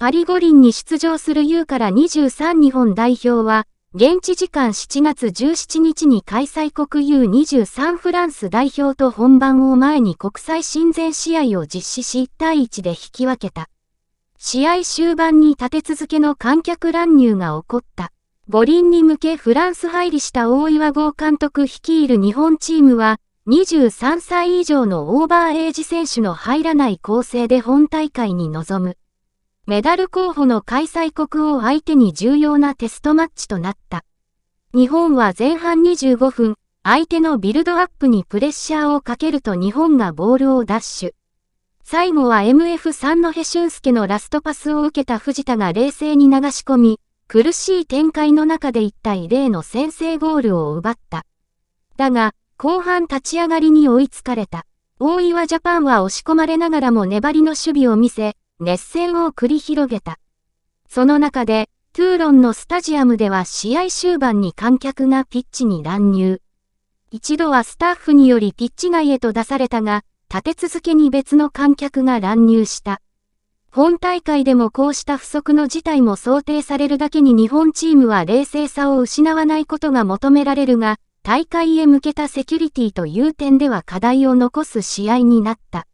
パリ五輪に出場する U から23日本代表は、現地時間7月17日に開催国 U23 フランス代表と本番を前に国際親善試合を実施し1対1で引き分けた。試合終盤に立て続けの観客乱入が起こった。五輪に向けフランス入りした大岩剛監督率いる日本チームは、23歳以上のオーバーエイジ選手の入らない構成で本大会に臨む。メダル候補の開催国を相手に重要なテストマッチとなった。日本は前半25分、相手のビルドアップにプレッシャーをかけると日本がボールを奪取。最後は MF3 のヘシュンスケのラストパスを受けた藤田が冷静に流し込み、苦しい展開の中で1対0の先制ゴールを奪った。だが、後半立ち上がりに追いつかれた。大岩ジャパンは押し込まれながらも粘りの守備を見せ、熱戦を繰り広げた。その中で、トゥーロンのスタジアムでは試合終盤に観客がピッチに乱入。一度はスタッフによりピッチ外へと出されたが、立て続けに別の観客が乱入した。本大会でもこうした不足の事態も想定されるだけに日本チームは冷静さを失わないことが求められるが、大会へ向けたセキュリティという点では課題を残す試合になった。